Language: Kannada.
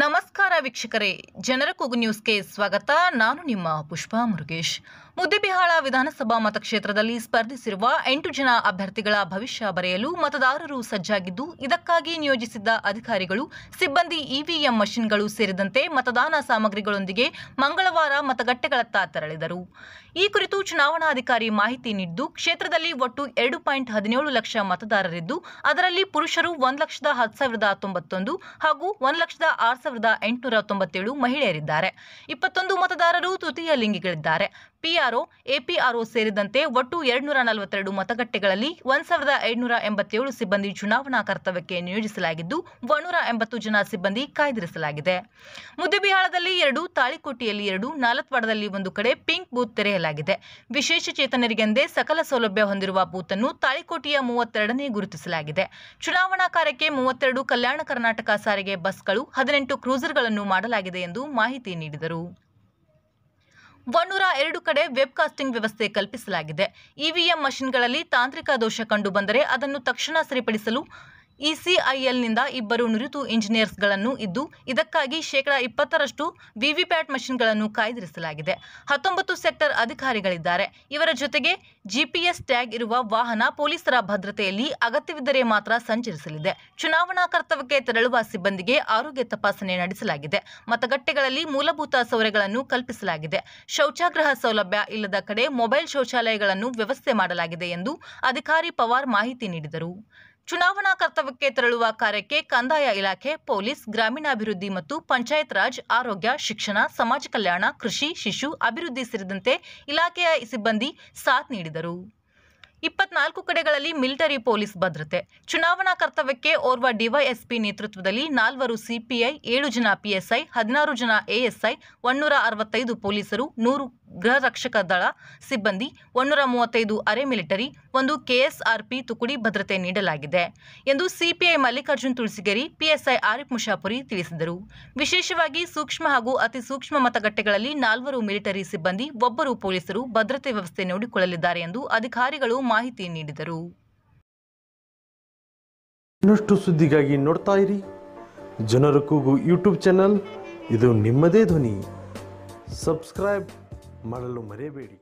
ನಮಸ್ಕಾರ ವೀಕ್ಷಕರೇ ಜನರ ಕೂಗು ನ್ಯೂಸ್ಗೆ ಸ್ವಾಗತ ನಾನು ನಿಮ್ಮ ಪುಷ್ಪಾ ಮುರುಗೇಶ್ ಮುದ್ದೆಬಿಹಾಳ ವಿಧಾನಸಭಾ ಮತಕ್ಷೇತ್ರದಲ್ಲಿ ಸ್ಪರ್ಧಿಸಿರುವ ಎಂಟು ಜನ ಅಭ್ಯರ್ಥಿಗಳ ಭವಿಷ್ಯ ಬರೆಯಲು ಮತದಾರರು ಸಜ್ಜಾಗಿದ್ದು ಇದಕ್ಕಾಗಿ ನಿಯೋಜಿಸಿದ್ದ ಅಧಿಕಾರಿಗಳು ಸಿಬ್ಬಂದಿ ಇವಿಎಂ ಮಷಿನ್ಗಳು ಸೇರಿದಂತೆ ಮತದಾನ ಸಾಮಗ್ರಿಗಳೊಂದಿಗೆ ಮಂಗಳವಾರ ಮತಗಟ್ಟೆಗಳತ್ತ ತೆರಳಿದರು ಈ ಕುರಿತು ಚುನಾವಣಾಧಿಕಾರಿ ಮಾಹಿತಿ ನೀಡಿದ್ದು ಕ್ಷೇತ್ರದಲ್ಲಿ ಒಟ್ಟು ಎರಡು ಪಾಯಿಂಟ್ ಹದಿನೇಳು ಲಕ್ಷ ಮತದಾರರಿದ್ದು ಅದರಲ್ಲಿ ಪುರುಷರು ಒಂದು ಲಕ್ಷದ ಹತ್ತು ಸಾವಿರದ ಹಾಗೂ ಒಂದು ಲಕ್ಷದ ಆರು ಸಾವಿರದ ಎಂಟುನೂರ ತೊಂಬತ್ತೇಳು ಮಹಿಳೆಯರಿದ್ದಾರೆ ಇಪ್ಪತ್ತೊಂದು ಮತದಾರರು ತೃತೀಯ ಲಿಂಗಿಗಳಿದ್ದಾರೆ ಪಿಆರ್ಒ ಎಪಿಆರ್ಒ ಸೇರಿದಂತೆ ಒಟ್ಟು ಎರಡ್ನೂರ ನಲವತ್ತೆರಡು ಮತಗಟ್ಟೆಗಳಲ್ಲಿ ಒಂದು ಸಾವಿರದ ಐನೂರ ಎಂಬತ್ತೇಳು ಸಿಬ್ಬಂದಿ ಚುನಾವಣಾ ಕರ್ತವ್ಯಕ್ಕೆ ನಿಯೋಜಿಸಲಾಗಿದ್ದು ಒನ್ನೂರ ಎಂಬತ್ತು ಜನ ಸಿಬ್ಬಂದಿ ಕಾಯ್ದಿರಿಸಲಾಗಿದೆ ಮುದ್ದೆಬಿಹಾಳದಲ್ಲಿ ಎರಡು ತಾಳಿಕೋಟೆಯಲ್ಲಿ ಎರಡು ನಾಲತ್ವಾಡದಲ್ಲಿ ಒಂದು ಕಡೆ ಪಿಂಕ್ ಬೂತ್ ತೆರೆಯಲಾಗಿದೆ ವಿಶೇಷ ಚೇತನರಿಗೆಂದೇ ಸಕಲ ಸೌಲಭ್ಯ ಹೊಂದಿರುವ ಬೂತ್ ಅನ್ನು ತಾಳಿಕೋಟೆಯ ಮೂವತ್ತೆರಡನೇ ಗುರುತಿಸಲಾಗಿದೆ ಚುನಾವಣಾ ಕಾರ್ಯಕ್ಕೆ ಮೂವತ್ತೆರಡು ಕಲ್ಯಾಣ ಕರ್ನಾಟಕ ಸಾರಿಗೆ ಬಸ್ಗಳು ಹದಿನೆಂಟು ಎಂಟು ಕ್ರೂಸರ್ಗಳನ್ನು ಮಾಡಲಾಗಿದೆ ಎಂದು ಮಾಹಿತಿ ನೀಡಿದರು ಒನ್ನೂರ ಎರಡು ಕಡೆ ವೆಬ್ಕಾಸ್ಟಿಂಗ್ ವ್ಯವಸ್ಥೆ ಕಲ್ಪಿಸಲಾಗಿದೆ ಇವಿಎಂ ಮಷಿನ್ಗಳಲ್ಲಿ ತಾಂತ್ರಿಕ ದೋಷ ಕಂಡುಬಂದರೆ ಅದನ್ನು ತಕ್ಷಣ ಸರಿಪಡಿಸಲು ಇಸಿಐಎಲ್ನಿಂದ ಇಬ್ಬರು ನುರಿತ ಇಂಜಿನಿಯರ್ಸ್ಗಳನ್ನು ಇದ್ದು ಇದಕ್ಕಾಗಿ ಶೇಕಡಾ ಇಪ್ಪತ್ತರಷ್ಟು ವಿವಿಪ್ಯಾಟ್ ಮಷಿನ್ಗಳನ್ನು ಕಾಯ್ದಿರಿಸಲಾಗಿದೆ ಹತ್ತೊಂಬತ್ತು ಸೆಕ್ಟರ್ ಅಧಿಕಾರಿಗಳಿದ್ದಾರೆ ಇವರ ಜೊತೆಗೆ ಜಿಪಿಎಸ್ ಟ್ಯಾಗ್ ಇರುವ ವಾಹನ ಪೊಲೀಸರ ಭದ್ರತೆಯಲ್ಲಿ ಅಗತ್ಯವಿದ್ದರೆ ಮಾತ್ರ ಸಂಚರಿಸಲಿದೆ ಚುನಾವಣಾ ಕರ್ತವ್ಯಕ್ಕೆ ತೆರಳುವ ಸಿಬ್ಬಂದಿಗೆ ಆರೋಗ್ಯ ತಪಾಸಣೆ ನಡೆಸಲಾಗಿದೆ ಮತಗಟ್ಟೆಗಳಲ್ಲಿ ಮೂಲಭೂತ ಸೌರೆಗಳನ್ನು ಕಲ್ಪಿಸಲಾಗಿದೆ ಶೌಚಾಗ್ರಹ ಸೌಲಭ್ಯ ಇಲ್ಲದ ಕಡೆ ಮೊಬೈಲ್ ಶೌಚಾಲಯಗಳನ್ನು ವ್ಯವಸ್ಥೆ ಮಾಡಲಾಗಿದೆ ಎಂದು ಅಧಿಕಾರಿ ಪವಾರ್ ಮಾಹಿತಿ ನೀಡಿದರು ಚುನಾವಣಾ ಕರ್ತವ್ಯಕ್ಕೆ ತೆರಳುವ ಕಾರ್ಯಕ್ಕೆ ಕಂದಾಯ ಇಲಾಖೆ ಪೊಲೀಸ್ ಗ್ರಾಮೀಣಾಭಿವೃದ್ಧಿ ಮತ್ತು ಪಂಚಾಯತ್ ರಾಜ್ ಆರೋಗ್ಯ ಶಿಕ್ಷಣ ಸಮಾಜ ಕಲ್ಯಾಣ ಕೃಷಿ ಶಿಶು ಅಭಿವೃದ್ಧಿ ಸೇರಿದಂತೆ ಇಲಾಖೆಯ ಸಿಬ್ಬಂದಿ ಸಾಥ್ ನೀಡಿದರು ಇಪ್ಪತ್ನಾಲ್ಕು ಕಡೆಗಳಲ್ಲಿ ಮಿಲಿಟರಿ ಪೊಲೀಸ್ ಭದ್ರತೆ ಚುನಾವಣಾ ಕರ್ತವ್ಯಕ್ಕೆ ಓರ್ವ ಡಿವೈಎಸ್ಪಿ ನೇತೃತ್ವದಲ್ಲಿ ನಾಲ್ವರು ಸಿಪಿಐ ಏಳು ಜನ ಪಿಎಸ್ಐ ಹದಿನಾರು ಜನ ಎಎಸ್ಐ ಒನ್ನೂರ ಅರವತ್ತೈದು ಪೊಲೀಸರು ನೂರು ಗೃಹ ರಕ್ಷಕ ದಳ ಸಿಬ್ಬಂದಿ ಒಂದೂರ ಮೂವತ್ತೈದು ಅರೆ ಮಿಲಿಟರಿ ಒಂದು ಕೆಎಸ್ಆರ್ಪಿ ತುಕುಡಿ ಭದ್ರತೆ ನೀಡಲಾಗಿದೆ ಎಂದು ಸಿಪಿಐ ಮಲ್ಲಿಕಾರ್ಜುನ್ ತುಳಸಿಗೇರಿ ಪಿಎಸ್ಐ ಆರಿಫ್ ಮುಷಾಪುರಿ ತಿಳಿಸಿದರು ವಿಶೇಷವಾಗಿ ಸೂಕ್ಷ್ಮ ಹಾಗೂ ಅತಿ ಸೂಕ್ಷ್ಮ ಮತಗಟ್ಟೆಗಳಲ್ಲಿ ನಾಲ್ವರು ಮಿಲಿಟರಿ ಸಿಬ್ಬಂದಿ ಒಬ್ಬರು ಪೊಲೀಸರು ಭದ್ರತೆ ವ್ಯವಸ್ಥೆ ನೋಡಿಕೊಳ್ಳಲಿದ್ದಾರೆ ಎಂದು ಅಧಿಕಾರಿಗಳು ಮಾಹಿತಿ ನೀಡಿದರು ಇನ್ನಷ್ಟು ಸುದ್ದಿಗಾಗಿ ನೋಡ್ತಾ ಇರಿ ಜನರ ಕೂಗು ಯೂಟ್ಯೂಬ್ ಚಾನಲ್ ಇದು ನಿಮ್ಮದೇ ಧ್ವನಿ ಸಬ್ಸ್ಕ್ರೈಬ್ Malo, malo,